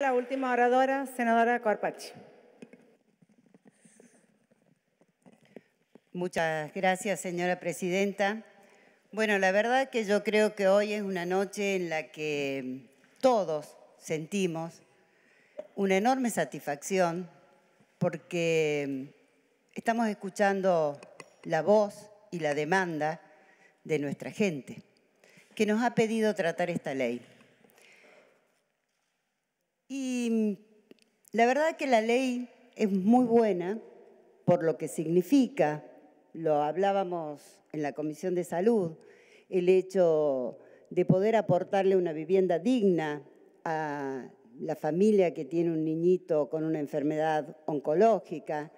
La última oradora, senadora Corpachi. Muchas gracias, señora presidenta. Bueno, la verdad que yo creo que hoy es una noche en la que todos sentimos una enorme satisfacción porque estamos escuchando la voz y la demanda de nuestra gente que nos ha pedido tratar esta ley. Y mm, la verdad que la ley es muy buena por lo que significa, lo hablábamos en la Comisión de Salud, el hecho de poder aportarle una vivienda digna a la familia que tiene un niñito con una enfermedad oncológica,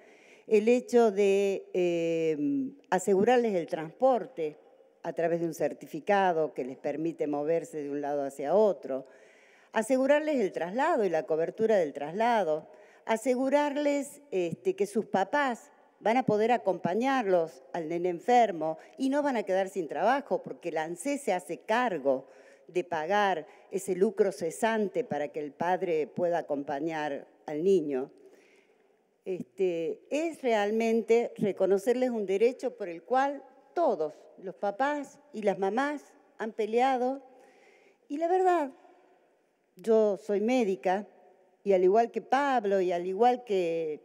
el hecho de em, asegurarles el transporte a través de un certificado que les permite moverse de un lado hacia otro, asegurarles el traslado y la cobertura del traslado, asegurarles este, que sus papás van a poder acompañarlos al nene enfermo y no van a quedar sin trabajo porque la ANSES se hace cargo de pagar ese lucro cesante para que el padre pueda acompañar al niño. Este, es realmente reconocerles un derecho por el cual todos, los papás y las mamás, han peleado. Y la verdad yo soy médica y al igual que Pablo y al igual que,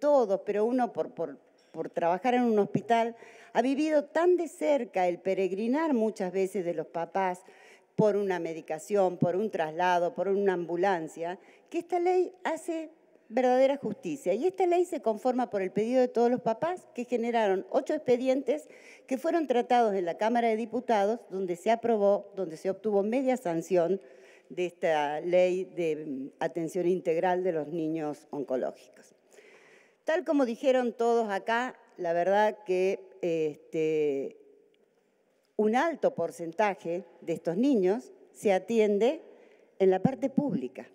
todos, pero uno por, por trabajar en un hospital, ha vivido tan de cerca el peregrinar muchas veces de los papás por una medicación, por un traslado, por una ambulancia, que esta ley hace verdadera justicia. Y esta ley se conforma por el pedido de todos los papás que generaron ocho expedientes que fueron tratados en la Cámara de Diputados, donde se aprobó, donde se obtuvo media sanción de esta ley de mm, atención integral de los niños oncológicos. Tal como dijeron todos acá, la verdad que este, un alto porcentaje de estos niños se atiende en la parte pública.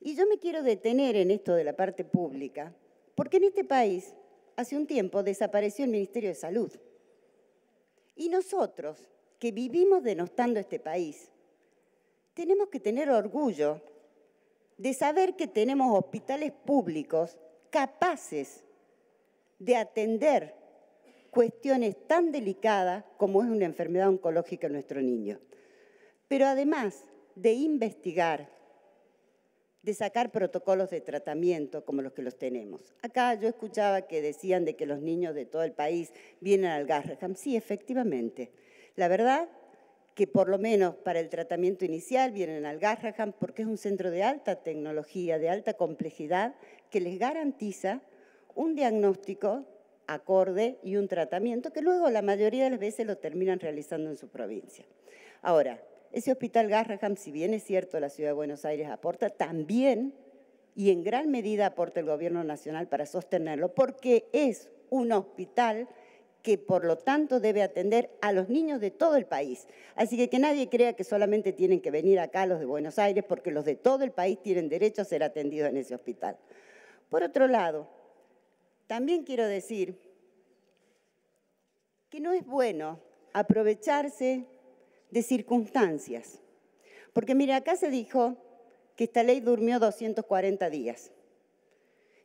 Y yo me quiero detener en esto de la parte pública, porque en este país hace un tiempo desapareció el Ministerio de Salud. Y nosotros, que vivimos denostando este país, tenemos que tener orgullo de saber que tenemos hospitales públicos capaces de atender cuestiones tan delicadas como es una enfermedad oncológica en nuestro niño. Pero además de investigar, de sacar protocolos de tratamiento como los que los tenemos. Acá yo escuchaba que decían de que los niños de todo el país vienen al Garraham. Sí, efectivamente. La verdad que por lo menos para el tratamiento inicial vienen al Garraham porque es un centro de alta tecnología, de alta complejidad, que les garantiza un diagnóstico acorde y un tratamiento que luego la mayoría de las veces lo terminan realizando en su provincia. Ahora, ese hospital Garraham, si bien es cierto la ciudad de Buenos Aires aporta, también y en gran medida aporta el gobierno nacional para sostenerlo, porque es un hospital que por lo tanto debe atender a los niños de todo el país. Así que que nadie crea que solamente tienen que venir acá los de Buenos Aires, porque los de todo el país tienen derecho a ser atendidos en ese hospital. Por otro lado, también quiero decir que no es bueno aprovecharse de circunstancias. Porque mire, acá se dijo que esta ley durmió 240 días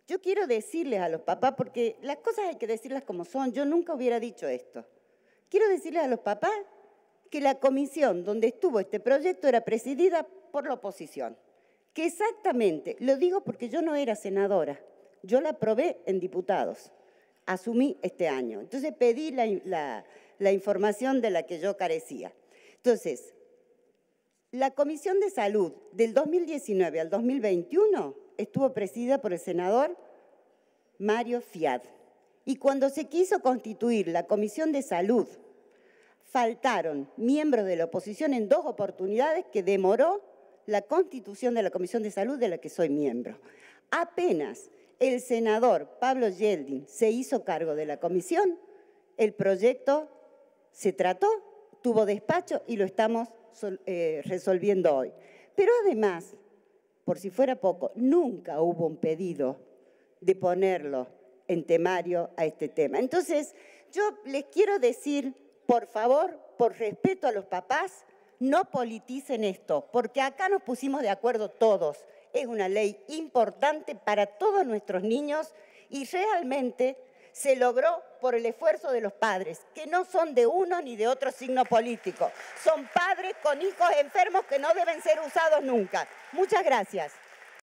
yo quiero decirles a los papás, porque las cosas hay que decirlas como son, yo nunca hubiera dicho esto. Quiero decirles a los papás que la comisión donde estuvo este proyecto era presidida por la oposición. Que exactamente, lo digo porque yo no era senadora, yo la aprobé en diputados, asumí este año. Entonces pedí la, la información de la que yo carecía. Entonces, la Comisión de Salud del 2019 al 2021 estuvo presidida por el senador Mario Fiad. Y cuando se quiso constituir la Comisión de Salud, faltaron miembros de la oposición en dos oportunidades que demoró la constitución de la Comisión de Salud de la que soy miembro. Apenas el senador Pablo Yeldin se hizo cargo de la comisión, el proyecto se trató, tuvo despacho y lo estamos eh, resolviendo hoy. Pero además, por si fuera poco, nunca hubo un pedido de ponerlo en temario a este tema. Entonces, yo les quiero decir, por favor, por respeto a los papás, no politicen esto, porque acá nos pusimos de acuerdo todos. Es una ley importante para todos nuestros niños y realmente se logró por el esfuerzo de los padres, que no son de uno ni de otro signo político. Son padres con hijos enfermos que no deben ser usados nunca. Muchas gracias.